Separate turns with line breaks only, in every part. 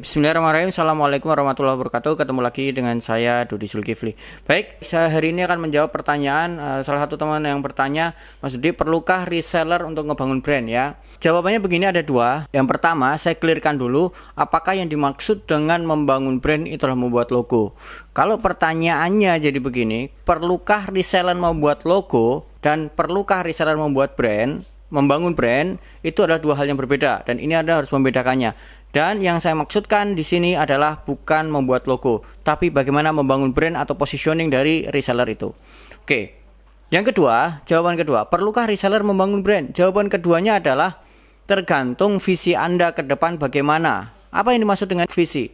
Bismillahirrahmanirrahim Assalamualaikum warahmatullahi wabarakatuh Ketemu lagi dengan saya Dodi Sulkifli. Baik, saya hari ini akan menjawab pertanyaan uh, Salah satu teman yang bertanya Mas Dudi, perlukah reseller untuk ngebangun brand ya? Jawabannya begini ada dua Yang pertama, saya clearkan dulu Apakah yang dimaksud dengan membangun brand itulah membuat logo Kalau pertanyaannya jadi begini Perlukah reseller membuat logo dan perlukah reseller membuat brand membangun brand itu adalah dua hal yang berbeda dan ini ada harus membedakannya. Dan yang saya maksudkan di sini adalah bukan membuat logo, tapi bagaimana membangun brand atau positioning dari reseller itu. Oke. Yang kedua, jawaban kedua, perlukah reseller membangun brand? Jawaban keduanya adalah tergantung visi Anda ke depan bagaimana. Apa yang dimaksud dengan visi?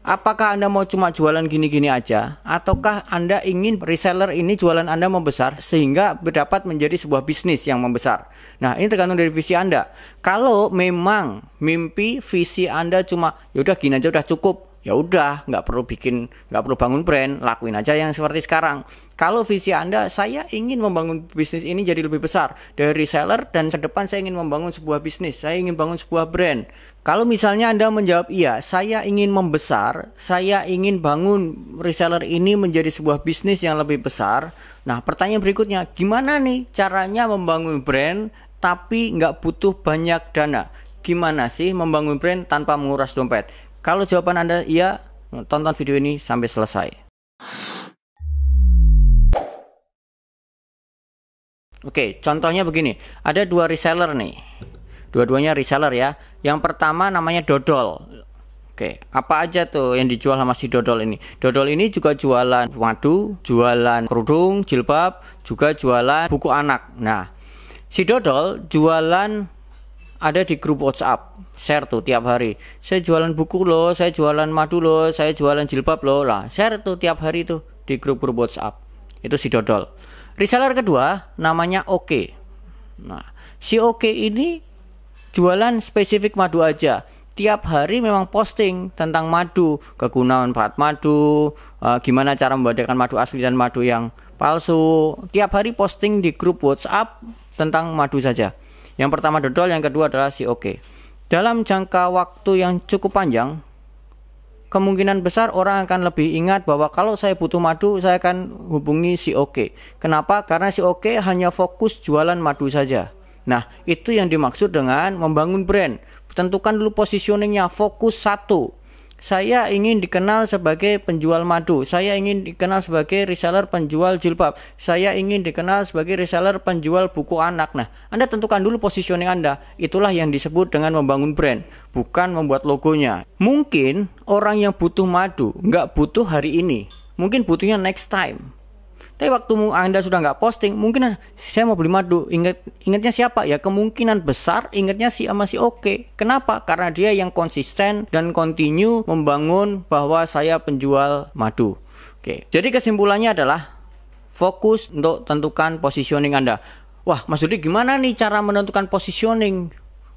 Apakah Anda mau cuma jualan gini-gini aja ataukah Anda ingin reseller ini jualan Anda membesar sehingga berdapat menjadi sebuah bisnis yang membesar? Nah, ini tergantung dari visi Anda. Kalau memang mimpi visi Anda cuma yaudah gini aja udah cukup ya udah nggak perlu bikin nggak perlu bangun brand lakuin aja yang seperti sekarang kalau visi anda saya ingin membangun bisnis ini jadi lebih besar dari seller dan ke depan saya ingin membangun sebuah bisnis saya ingin bangun sebuah brand kalau misalnya anda menjawab iya saya ingin membesar saya ingin bangun reseller ini menjadi sebuah bisnis yang lebih besar nah pertanyaan berikutnya gimana nih caranya membangun brand tapi nggak butuh banyak dana gimana sih membangun brand tanpa menguras dompet kalau jawaban Anda iya, tonton video ini sampai selesai. Oke, contohnya begini. Ada dua reseller nih. Dua-duanya reseller ya. Yang pertama namanya Dodol. Oke, apa aja tuh yang dijual sama si Dodol ini? Dodol ini juga jualan madu, jualan kerudung, jilbab, juga jualan buku anak. Nah, si Dodol jualan ada di grup WhatsApp share tuh tiap hari saya jualan buku loh saya jualan madu loh saya jualan jilbab loh lah share tuh tiap hari tuh di grup grup WhatsApp itu si Dodol reseller kedua namanya Oke nah si Oke ini jualan spesifik madu aja tiap hari memang posting tentang madu kegunaan manfaat madu eh, gimana cara membedakan madu asli dan madu yang palsu tiap hari posting di grup WhatsApp tentang madu saja yang pertama dodol, yang kedua adalah si oke. Dalam jangka waktu yang cukup panjang, kemungkinan besar orang akan lebih ingat bahwa kalau saya butuh madu, saya akan hubungi si Oke. Kenapa? Karena si Oke hanya fokus jualan madu saja. Nah, itu yang dimaksud dengan membangun brand. Tentukan dulu positioningnya, fokus satu saya ingin dikenal sebagai penjual madu, saya ingin dikenal sebagai reseller penjual jilbab, saya ingin dikenal sebagai reseller penjual buku anak. Nah, Anda tentukan dulu positioning Anda. Itulah yang disebut dengan membangun brand, bukan membuat logonya. Mungkin orang yang butuh madu nggak butuh hari ini, mungkin butuhnya next time. Tapi waktu Anda sudah nggak posting, mungkin saya mau beli madu, ingat ingatnya siapa ya? Kemungkinan besar ingatnya si A masih oke. Okay. Kenapa? Karena dia yang konsisten dan continue membangun bahwa saya penjual madu. Oke. Okay. Jadi kesimpulannya adalah fokus untuk tentukan positioning Anda. Wah, Mas Dudi, gimana nih cara menentukan positioning?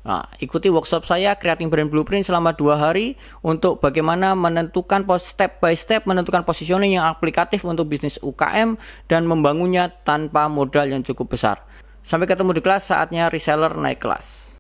Nah, ikuti workshop saya Creating Brand Blueprint selama dua hari untuk bagaimana menentukan step by step menentukan positioning yang aplikatif untuk bisnis UKM dan membangunnya tanpa modal yang cukup besar. Sampai ketemu di kelas saatnya reseller naik kelas.